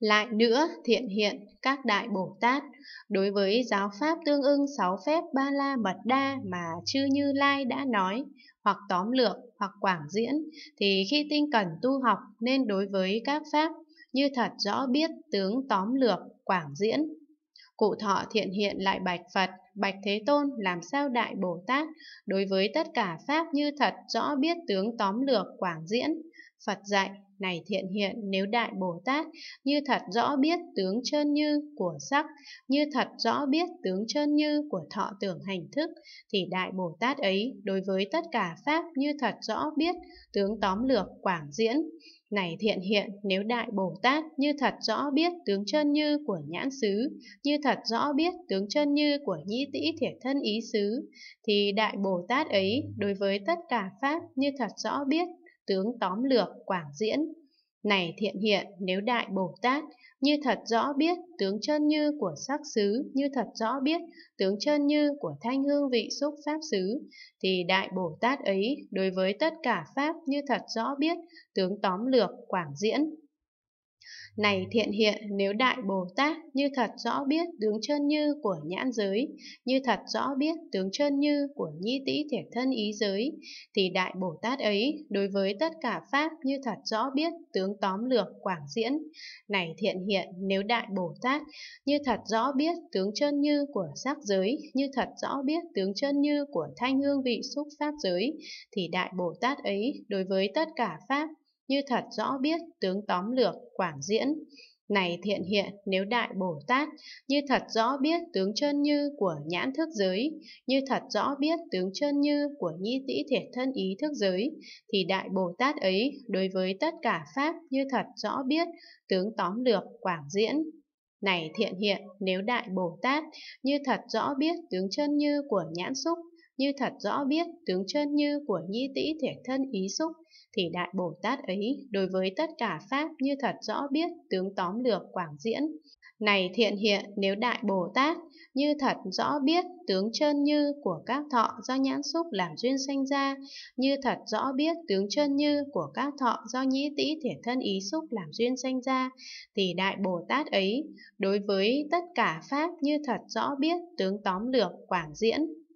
Lại nữa, thiện hiện, các đại Bồ Tát, đối với giáo pháp tương ưng sáu phép ba la mật đa mà chư Như Lai đã nói, hoặc tóm lược, hoặc quảng diễn, thì khi tinh cần tu học nên đối với các pháp như thật rõ biết tướng tóm lược, quảng diễn. Cụ thọ thiện hiện lại bạch Phật, bạch Thế Tôn làm sao Đại Bồ Tát đối với tất cả Pháp như thật rõ biết tướng tóm lược quảng diễn, Phật dạy, này thiện hiện nếu Đại Bồ Tát như thật rõ biết tướng chân như của sắc, như thật rõ biết tướng chân như của thọ tưởng hành thức, thì Đại Bồ Tát ấy đối với tất cả Pháp như thật rõ biết tướng tóm lược quảng diễn. Này thiện hiện, nếu Đại Bồ Tát như thật rõ biết tướng chân như của nhãn xứ, như thật rõ biết tướng chân như của nhĩ tĩ thể thân ý xứ, thì Đại Bồ Tát ấy đối với tất cả Pháp như thật rõ biết tướng tóm lược Quảng Diễn. Này thiện hiện, nếu Đại Bồ Tát như thật rõ biết tướng chân như của sắc xứ, như thật rõ biết tướng chân như của thanh hương vị xúc pháp xứ, thì Đại Bồ Tát ấy đối với tất cả Pháp như thật rõ biết tướng tóm lược Quảng Diễn này thiện hiện nếu Đại Bồ Tát như thật rõ biết tướng chân như của nhãn giới, như thật rõ biết tướng chân như của nhi tĩ thể thân ý giới, thì Đại Bồ Tát ấy đối với tất cả Pháp như thật rõ biết tướng tóm lược quảng diễn. Này thiện hiện nếu Đại Bồ Tát như thật rõ biết tướng chân như của sắc giới, như thật rõ biết tướng chân như của thanh hương vị xúc pháp giới, thì Đại Bồ Tát ấy đối với tất cả Pháp như thật rõ biết tướng tóm lược quảng diễn. Này thiện hiện nếu đại Bồ Tát, như thật rõ biết tướng chân như của nhãn thức giới, như thật rõ biết tướng chân như của nhi tĩ thể thân ý thức giới, thì đại Bồ Tát ấy đối với tất cả Pháp như thật rõ biết tướng tóm lược quảng diễn. Này thiện hiện nếu đại Bồ Tát, như thật rõ biết tướng chân như của nhãn xúc, như thật rõ biết tướng chân như của nhi tỷ thể thân ý xúc, thì Đại Bồ Tát ấy đối với tất cả Pháp như thật rõ biết tướng tóm lược quảng diễn. Này thiện hiện nếu Đại Bồ Tát như thật rõ biết tướng chân như của các thọ do nhãn xúc làm duyên sanh ra, như thật rõ biết tướng chân như của các thọ do nhĩ tĩ thể thân ý xúc làm duyên sanh ra, thì Đại Bồ Tát ấy đối với tất cả Pháp như thật rõ biết tướng tóm lược quảng diễn.